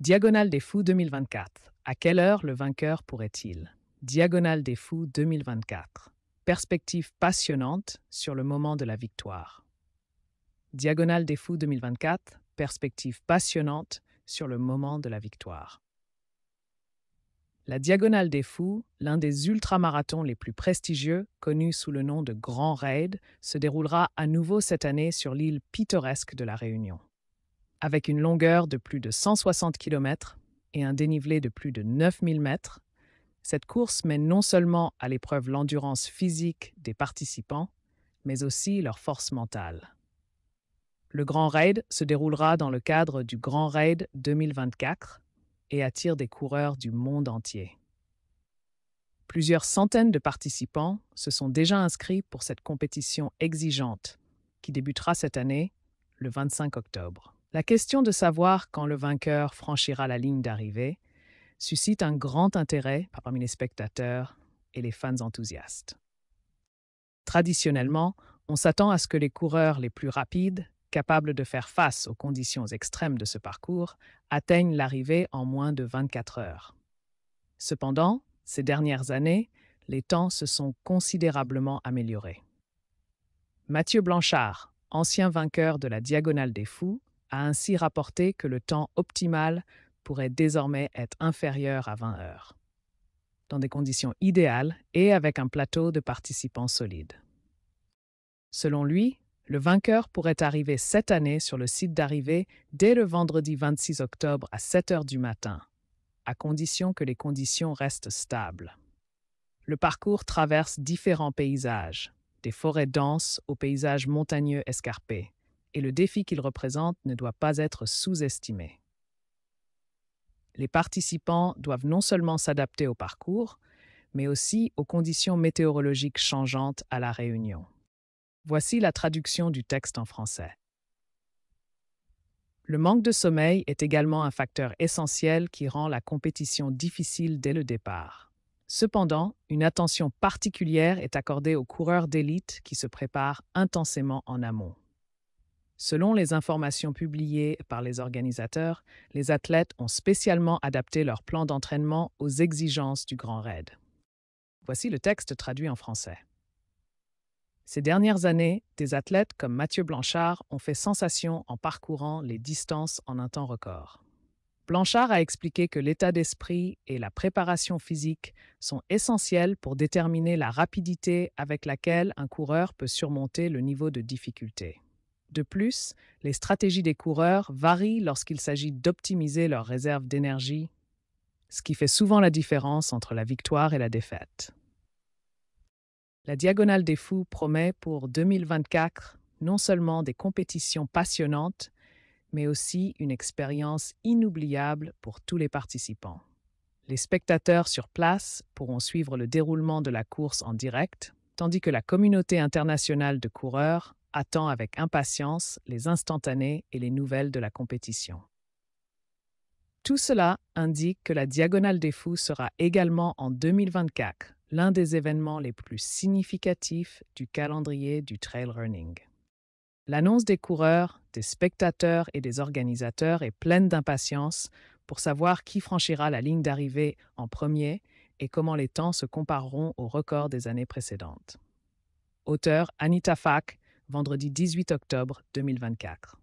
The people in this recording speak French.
Diagonale des Fous 2024. À quelle heure le vainqueur pourrait-il Diagonale des Fous 2024. Perspective passionnante sur le moment de la victoire. Diagonale des Fous 2024. Perspective passionnante sur le moment de la victoire. La Diagonale des Fous, l'un des ultramarathons les plus prestigieux, connu sous le nom de Grand Raid, se déroulera à nouveau cette année sur l'île pittoresque de la Réunion. Avec une longueur de plus de 160 km et un dénivelé de plus de 9000 mètres, cette course met non seulement à l'épreuve l'endurance physique des participants, mais aussi leur force mentale. Le Grand Raid se déroulera dans le cadre du Grand Raid 2024 et attire des coureurs du monde entier. Plusieurs centaines de participants se sont déjà inscrits pour cette compétition exigeante qui débutera cette année le 25 octobre. La question de savoir quand le vainqueur franchira la ligne d'arrivée suscite un grand intérêt parmi les spectateurs et les fans enthousiastes. Traditionnellement, on s'attend à ce que les coureurs les plus rapides, capables de faire face aux conditions extrêmes de ce parcours, atteignent l'arrivée en moins de 24 heures. Cependant, ces dernières années, les temps se sont considérablement améliorés. Mathieu Blanchard, ancien vainqueur de la Diagonale des Fous, a ainsi rapporté que le temps optimal pourrait désormais être inférieur à 20 heures, dans des conditions idéales et avec un plateau de participants solide. Selon lui, le vainqueur pourrait arriver cette année sur le site d'arrivée dès le vendredi 26 octobre à 7 heures du matin, à condition que les conditions restent stables. Le parcours traverse différents paysages, des forêts denses aux paysages montagneux escarpés et le défi qu'il représente ne doit pas être sous-estimé. Les participants doivent non seulement s'adapter au parcours, mais aussi aux conditions météorologiques changeantes à la Réunion. Voici la traduction du texte en français. Le manque de sommeil est également un facteur essentiel qui rend la compétition difficile dès le départ. Cependant, une attention particulière est accordée aux coureurs d'élite qui se préparent intensément en amont. Selon les informations publiées par les organisateurs, les athlètes ont spécialement adapté leur plan d'entraînement aux exigences du Grand Raid. Voici le texte traduit en français. Ces dernières années, des athlètes comme Mathieu Blanchard ont fait sensation en parcourant les distances en un temps record. Blanchard a expliqué que l'état d'esprit et la préparation physique sont essentiels pour déterminer la rapidité avec laquelle un coureur peut surmonter le niveau de difficulté. De plus, les stratégies des coureurs varient lorsqu'il s'agit d'optimiser leurs réserves d'énergie, ce qui fait souvent la différence entre la victoire et la défaite. La Diagonale des Fous promet pour 2024 non seulement des compétitions passionnantes, mais aussi une expérience inoubliable pour tous les participants. Les spectateurs sur place pourront suivre le déroulement de la course en direct, tandis que la communauté internationale de coureurs attend avec impatience les instantanés et les nouvelles de la compétition. Tout cela indique que la Diagonale des Fous sera également en 2024 l'un des événements les plus significatifs du calendrier du trail running. L'annonce des coureurs, des spectateurs et des organisateurs est pleine d'impatience pour savoir qui franchira la ligne d'arrivée en premier et comment les temps se compareront aux records des années précédentes. Auteur Anita Fack vendredi 18 octobre 2024.